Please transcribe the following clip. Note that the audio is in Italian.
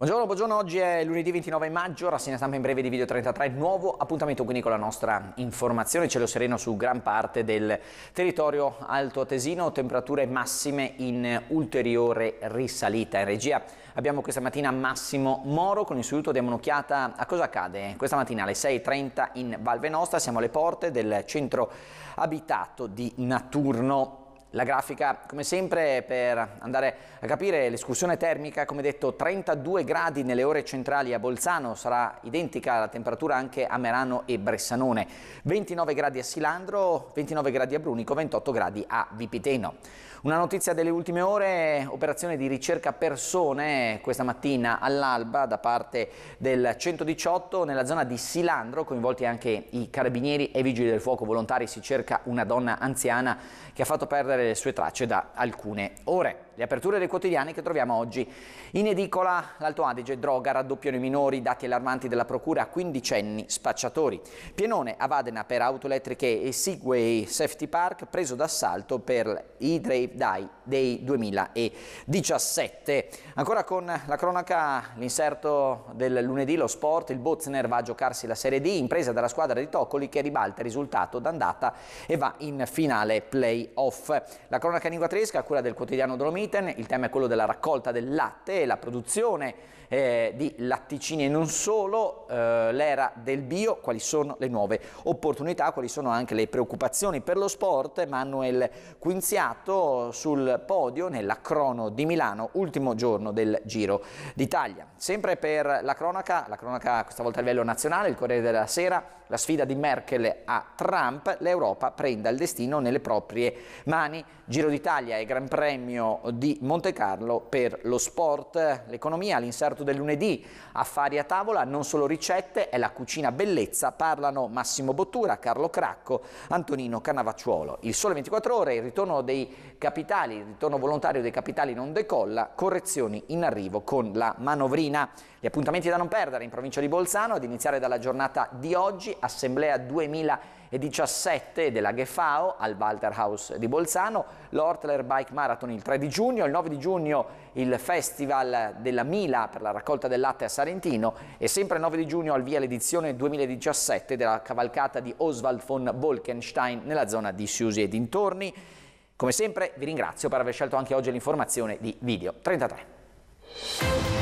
Buongiorno, buongiorno, oggi è lunedì 29 maggio, rassegna stampa in breve di Video 33, nuovo appuntamento quindi con la nostra informazione, cielo sereno su gran parte del territorio alto tesino, temperature massime in ulteriore risalita. In regia abbiamo questa mattina Massimo Moro con il suo aiuto diamo un'occhiata a cosa accade questa mattina alle 6.30 in Valve Nostra, siamo alle porte del centro abitato di Naturno la grafica, come sempre, per andare a capire l'escursione termica, come detto, 32 gradi nelle ore centrali a Bolzano, sarà identica la temperatura anche a Merano e Bressanone, 29 gradi a Silandro, 29 gradi a Brunico, 28 gradi a Vipiteno. Una notizia delle ultime ore, operazione di ricerca persone questa mattina all'alba da parte del 118 nella zona di Silandro, coinvolti anche i carabinieri e i vigili del fuoco volontari, si cerca una donna anziana che ha fatto perdere lasciare le sue tracce da alcune ore. Le aperture dei quotidiani che troviamo oggi. In edicola l'Alto Adige droga raddoppiano i minori, dati allarmanti della procura a quindicenni spacciatori. Pienone a Vadena per auto elettriche e Segway Safety Park preso d'assalto per i Drive Day dei 2017. Ancora con la cronaca, l'inserto del lunedì, lo sport, il Bozner va a giocarsi la Serie D, impresa dalla squadra di Toccoli che ribalta il risultato d'andata e va in finale playoff. La cronaca lingua tedesca, a cura del quotidiano Dolomiti, Metropolitan, il tema è quello della raccolta del latte e la produzione eh, di latticini e non solo, eh, l'era del bio, quali sono le nuove opportunità, quali sono anche le preoccupazioni per lo sport. Manuel Quinziato sul podio nella crono di Milano, ultimo giorno del Giro d'Italia. Sempre per la cronaca, la cronaca questa volta a livello nazionale, il Corriere della Sera, la sfida di Merkel a Trump, l'Europa prenda il destino nelle proprie mani. Giro d'Italia e Gran Premio di Monte Carlo per lo sport, l'economia, l'inserto del lunedì, affari a tavola, non solo ricette, è la cucina bellezza, parlano Massimo Bottura, Carlo Cracco, Antonino Canavacciuolo. Il sole 24 ore, il ritorno dei capitali, il ritorno volontario dei capitali non decolla, correzioni in arrivo con la manovrina. Gli appuntamenti da non perdere in provincia di Bolzano, ad iniziare dalla giornata di oggi, assemblea 2020 e 17 della Gefao al Walterhaus di Bolzano, l'Hortler Bike Marathon il 3 di giugno, il 9 di giugno il Festival della Mila per la raccolta del latte a Sarentino e sempre il 9 di giugno al via l'edizione 2017 della cavalcata di Oswald von Bolkenstein nella zona di Siusi e dintorni. Come sempre vi ringrazio per aver scelto anche oggi l'informazione di Video 33.